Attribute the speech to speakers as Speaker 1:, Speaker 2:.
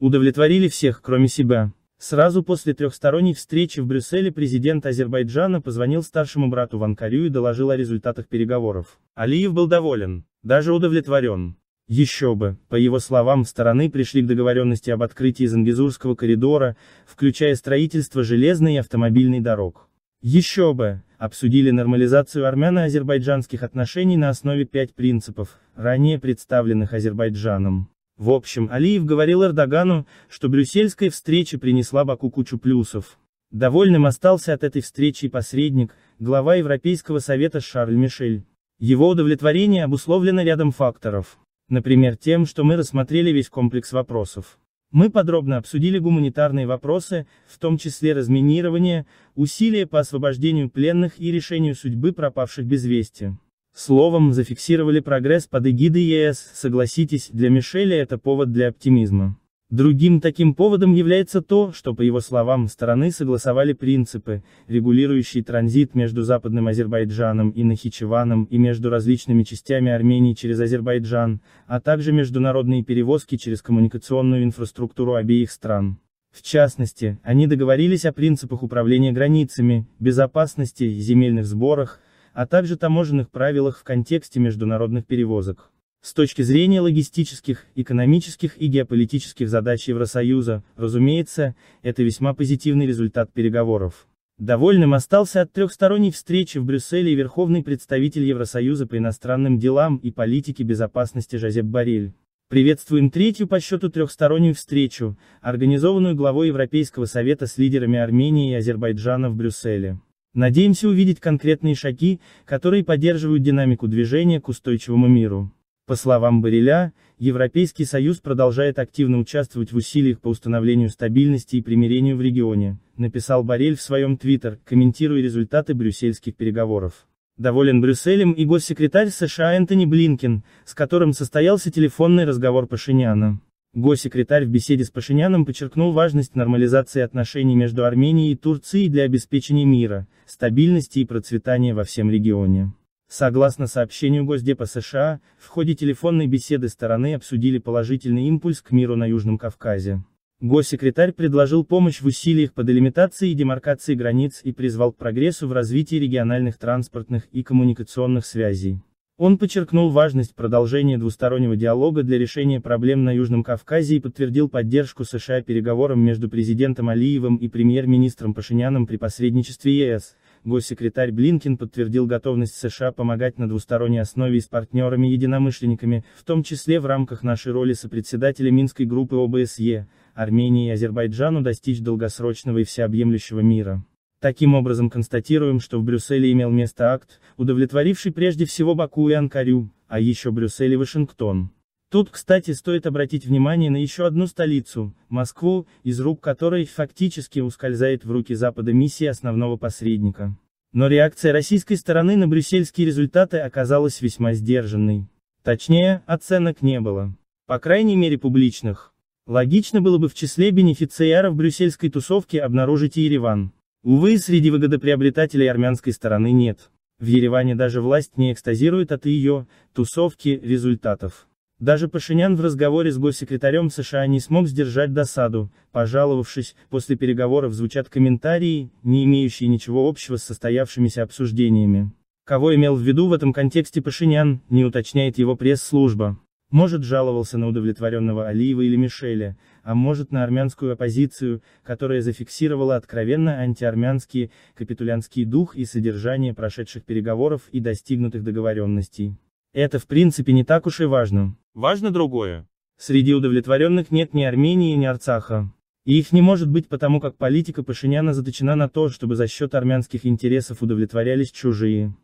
Speaker 1: удовлетворили всех, кроме себя. Сразу после трехсторонней встречи в Брюсселе президент Азербайджана позвонил старшему брату в Анкарю и доложил о результатах переговоров. Алиев был доволен, даже удовлетворен. Еще бы, по его словам, стороны пришли к договоренности об открытии Зангизурского коридора, включая строительство железной и автомобильной дорог. Еще бы, обсудили нормализацию армяно-азербайджанских отношений на основе пять принципов, ранее представленных Азербайджаном. В общем, Алиев говорил Эрдогану, что брюссельская встреча принесла Баку кучу плюсов. Довольным остался от этой встречи и посредник, глава Европейского совета Шарль Мишель. Его удовлетворение обусловлено рядом факторов. Например, тем, что мы рассмотрели весь комплекс вопросов. Мы подробно обсудили гуманитарные вопросы, в том числе разминирование, усилия по освобождению пленных и решению судьбы пропавших без вести. Словом, зафиксировали прогресс под эгидой ЕС, согласитесь, для Мишеля это повод для оптимизма. Другим таким поводом является то, что, по его словам, стороны согласовали принципы, регулирующие транзит между Западным Азербайджаном и Нахичеваном и между различными частями Армении через Азербайджан, а также международные перевозки через коммуникационную инфраструктуру обеих стран. В частности, они договорились о принципах управления границами, безопасности, земельных сборах, а также таможенных правилах в контексте международных перевозок. С точки зрения логистических, экономических и геополитических задач Евросоюза, разумеется, это весьма позитивный результат переговоров. Довольным остался от трехсторонней встречи в Брюсселе верховный представитель Евросоюза по иностранным делам и политике безопасности Жозеп Барель. Приветствуем третью по счету трехстороннюю встречу, организованную главой Европейского совета с лидерами Армении и Азербайджана в Брюсселе. Надеемся увидеть конкретные шаги, которые поддерживают динамику движения к устойчивому миру. По словам Бареля, Европейский Союз продолжает активно участвовать в усилиях по установлению стабильности и примирению в регионе, написал Барель в своем твиттер, комментируя результаты брюссельских переговоров. Доволен Брюсселем и госсекретарь США Энтони Блинкин, с которым состоялся телефонный разговор Пашиняна. Госсекретарь в беседе с Пашиняном подчеркнул важность нормализации отношений между Арменией и Турцией для обеспечения мира, стабильности и процветания во всем регионе. Согласно сообщению Госдепа США, в ходе телефонной беседы стороны обсудили положительный импульс к миру на Южном Кавказе. Госсекретарь предложил помощь в усилиях по делимитации и демаркации границ и призвал к прогрессу в развитии региональных транспортных и коммуникационных связей. Он подчеркнул важность продолжения двустороннего диалога для решения проблем на Южном Кавказе и подтвердил поддержку США переговорам между президентом Алиевым и премьер-министром Пашиняном при посредничестве ЕС. Госсекретарь Блинкин подтвердил готовность США помогать на двусторонней основе и с партнерами-единомышленниками, в том числе в рамках нашей роли сопредседателя Минской группы ОБСЕ, Армении и Азербайджану достичь долгосрочного и всеобъемлющего мира. Таким образом констатируем, что в Брюсселе имел место акт, удовлетворивший прежде всего Баку и Анкарю, а еще Брюссель и Вашингтон. Тут, кстати, стоит обратить внимание на еще одну столицу, Москву, из рук которой фактически ускользает в руки Запада миссия основного посредника. Но реакция российской стороны на брюссельские результаты оказалась весьма сдержанной. Точнее, оценок не было. По крайней мере публичных. Логично было бы в числе бенефициаров брюссельской тусовки обнаружить и Ереван. Увы, среди выгодоприобретателей армянской стороны нет. В Ереване даже власть не экстазирует от ее, тусовки, результатов. Даже Пашинян в разговоре с госсекретарем США не смог сдержать досаду, пожаловавшись, после переговоров звучат комментарии, не имеющие ничего общего с состоявшимися обсуждениями. Кого имел в виду в этом контексте Пашинян, не уточняет его пресс-служба. Может жаловался на удовлетворенного Алиева или Мишеля, а может на армянскую оппозицию, которая зафиксировала откровенно антиармянский, капитулянский дух и содержание прошедших переговоров и достигнутых договоренностей. Это в принципе не так уж и важно. Важно другое. Среди удовлетворенных нет ни Армении, ни Арцаха. И их не может быть потому, как политика Пашиняна заточена на то, чтобы за счет армянских интересов удовлетворялись чужие.